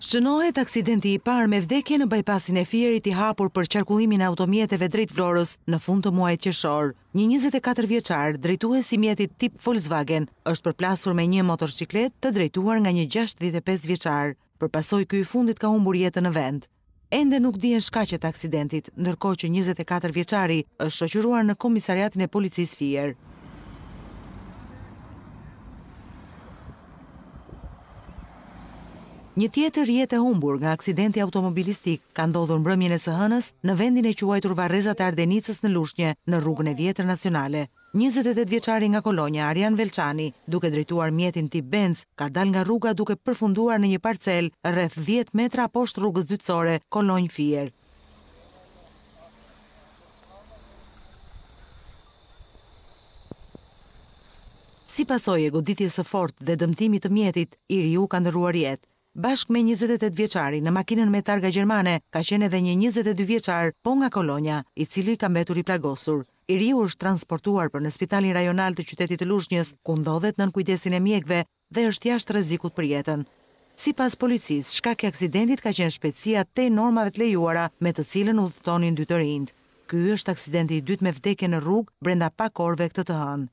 Shënohet aksidenti i parë me vdekje në bajpasin e fjerit i hapur për qarkullimin e automjeteve drejt Florës në fund të muajit qershor. Një 24 vjeçar, drejtues i mjetit tip Volkswagen, është përplasur me një motorciklet të drejtuar nga një 65 vjeçar. Përpasoj ky i fundit ka humbur jetën në vend. Ende nuk dihen shkaqet e aksidentit, ndërkohë që 24 vjeçari është shoqëruar në komisariatin e policisë Fier. Një tjetër jetë e humbur nga aksidenti automobilistik ka ndodhur mbrëmjen e së hënës në vendin e quajtur Varrezat e Ardenicës në Lushnjë, në rrugën e vjetër nacionale. 28 vjeçari nga kolonja Arjan Velçani, duke drejtuar mjetin tip Benz, ka dal nga rruga duke përfunduar në një parcel rreth 10 metra poshtë rrugës dytësore kolonjë Fier. Si pasoj e goditjes së fort dhe dëmtimit të mjetit, i riu ka ndërruar jetë. Bashk me 28 vjeqari në makinën me targa gjermane, ka qene dhe një 22 vjeqar po nga kolonja, i cili ka mbetur i plagosur. I riu është transportuar për në spitalin rajonal të qytetit të lushnjës, ku ndodhet në kujdesin e mjekve dhe është jashtë rezikut për jetën. Si pas policis, shkak e aksidentit ka qenë shpecia te normave të lejuara me të cilën u dhëtonin dy të rindë. Ky është aksidenti i dytë me vdekje në rrugë brenda pak orëve këtë të hënë.